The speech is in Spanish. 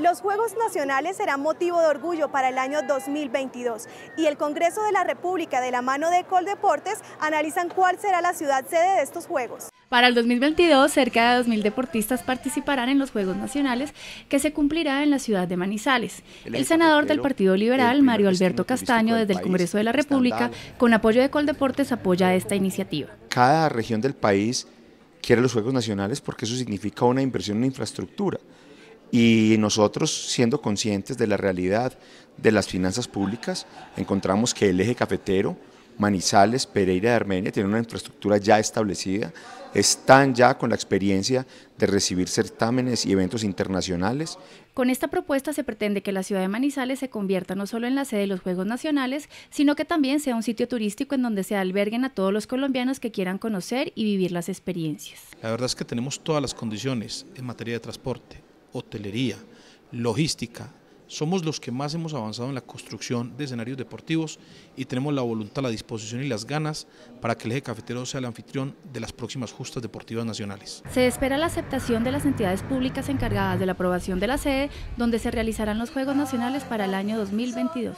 Los Juegos Nacionales serán motivo de orgullo para el año 2022 y el Congreso de la República de la mano de Coldeportes analizan cuál será la ciudad sede de estos Juegos. Para el 2022, cerca de 2.000 deportistas participarán en los Juegos Nacionales que se cumplirá en la ciudad de Manizales. El senador del Partido Liberal, Mario Alberto Castaño, desde el Congreso de la República, con apoyo de Coldeportes, apoya esta iniciativa. Cada región del país quiere los Juegos Nacionales porque eso significa una inversión en infraestructura. Y nosotros, siendo conscientes de la realidad de las finanzas públicas, encontramos que el eje cafetero, Manizales, Pereira de Armenia, tiene una infraestructura ya establecida, están ya con la experiencia de recibir certámenes y eventos internacionales. Con esta propuesta se pretende que la ciudad de Manizales se convierta no solo en la sede de los Juegos Nacionales, sino que también sea un sitio turístico en donde se alberguen a todos los colombianos que quieran conocer y vivir las experiencias. La verdad es que tenemos todas las condiciones en materia de transporte, hotelería, logística. Somos los que más hemos avanzado en la construcción de escenarios deportivos y tenemos la voluntad, la disposición y las ganas para que el eje cafetero sea el anfitrión de las próximas justas deportivas nacionales. Se espera la aceptación de las entidades públicas encargadas de la aprobación de la sede, donde se realizarán los Juegos Nacionales para el año 2022.